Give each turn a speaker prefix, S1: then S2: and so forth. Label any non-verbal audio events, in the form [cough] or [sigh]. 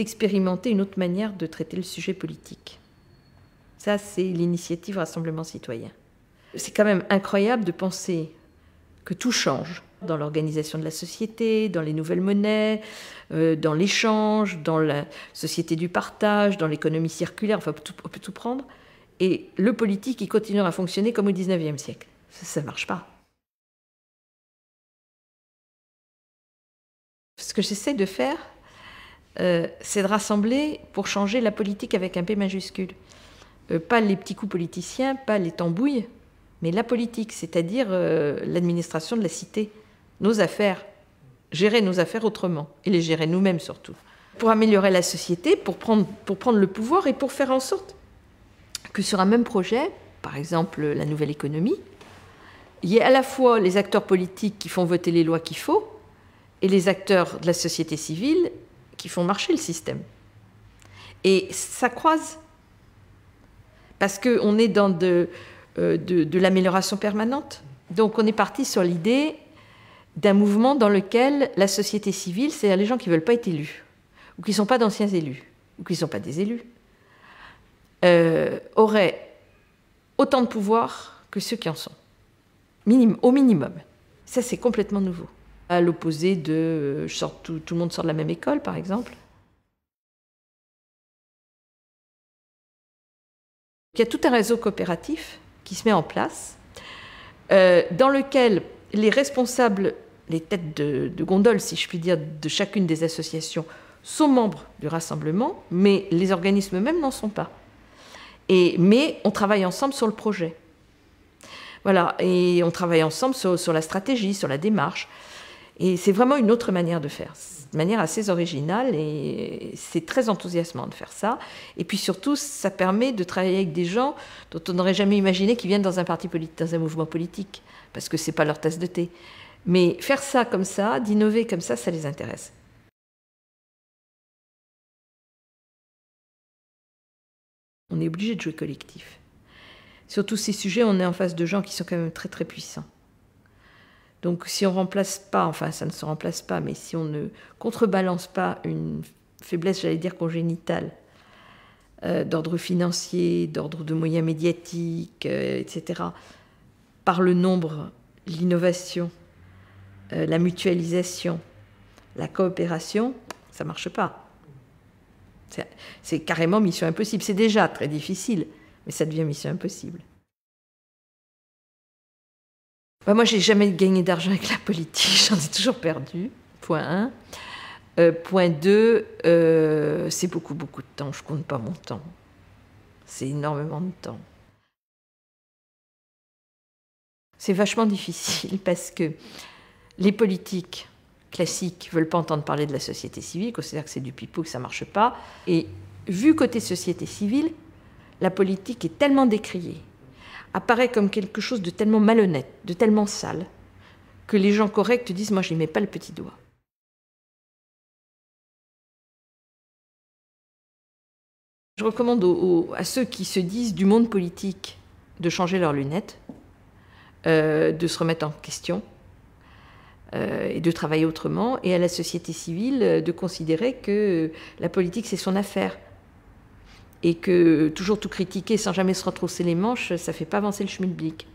S1: d'expérimenter
S2: une autre manière de traiter le sujet politique. Ça, c'est l'initiative Rassemblement citoyen. C'est quand même incroyable de penser que tout change dans l'organisation de la société, dans les nouvelles monnaies, euh, dans l'échange, dans la société du partage, dans l'économie circulaire, enfin, on peut tout prendre. Et le politique, il continuera à fonctionner comme au 19e siècle. Ça ne marche pas. Ce que j'essaie de faire, euh, c'est de rassembler pour changer la politique avec un P majuscule. Euh, pas les petits coups politiciens, pas les tambouilles, mais la politique, c'est-à-dire euh, l'administration de la cité, nos affaires, gérer nos affaires autrement, et les gérer nous-mêmes surtout, pour améliorer la société, pour prendre le pouvoir et pour faire en sorte que sur un même projet, par exemple la nouvelle économie, il y ait à la fois les acteurs politiques qui font voter les lois qu'il faut, et les acteurs de la société civile qui font marcher le système. Et ça croise. Parce qu'on est dans euh, de, de, l'amélioration permanente. Donc on est parti sur l'idée d'un mouvement dans lequel la société civile, c'est-à-dire les gens qui ne veulent pas être élus, ou qui ne sont pas d'anciens élus, ou qui ne sont pas des élus, euh, auraient autant de pouvoir que ceux qui en sont, au minimum. Ça, c'est complètement nouveau à l'opposé de euh, tout, le monde sort de la même école, par exemple.
S1: Il y a tout un réseau coopératif
S2: qui se met en place, euh, dans lequel les responsables, les têtes de, gondole, si je puis dire, de chacune des associations, sont membres du rassemblement, mais les organismes eux-mêmes n'en sont pas. Et, mais on travaille ensemble sur le projet. Voilà, et on travaille ensemble sur la stratégie, sur la démarche. Et c'est vraiment une autre manière de faire, une manière assez originale et c'est très enthousiasmant de faire ça. Et puis surtout, ça permet de travailler avec des gens dont on n'aurait jamais imaginé qu'ils viennent dans un parti dans un mouvement politique, parce que ce n'est pas leur tasse de thé. Mais faire ça comme ça, d'innover comme ça, ça les intéresse. On est obligé de jouer collectif. Sur tous ces sujets, on est en face de gens qui sont quand même très très puissants. Donc si on remplace pas, enfin ça ne se remplace pas, mais si on ne contrebalance pas une faiblesse, j'allais dire congénitale, euh, d'ordre financier, d'ordre de moyens médiatiques, euh, etc., par le nombre, l'innovation, euh, la mutualisation, la coopération, ça marche pas. C'est carrément mission impossible. C'est déjà très difficile, mais ça devient mission impossible. Bah, moi, j'ai jamais gagné d'argent avec la politique, [laughs] j'en ai toujours perdu. Point 1. Euh, point 2, euh, c'est beaucoup, beaucoup de temps. Je compte pas mon temps. C'est énormément de temps. C'est vachement difficile [laughs] parce que les politiques classiques ne veulent pas entendre parler de la société civile, considèrent que c'est du pipeau, que ça ne marche pas. Et vu côté société civile, la politique est tellement décriée apparaît comme quelque chose de tellement malhonnête, de tellement sale, que les gens corrects disent Moi,
S1: je n'y mets pas le petit doigt.
S2: Je recommande à ceux qui se disent du monde politique de changer leurs lunettes, euh, de se remettre en question euh, et de travailler autrement, et à la société civile euh, de considérer que la politique, c'est son affaire et que toujours tout critiquer sans jamais se retrousser les manches, ça fait pas
S1: avancer le schmilblick.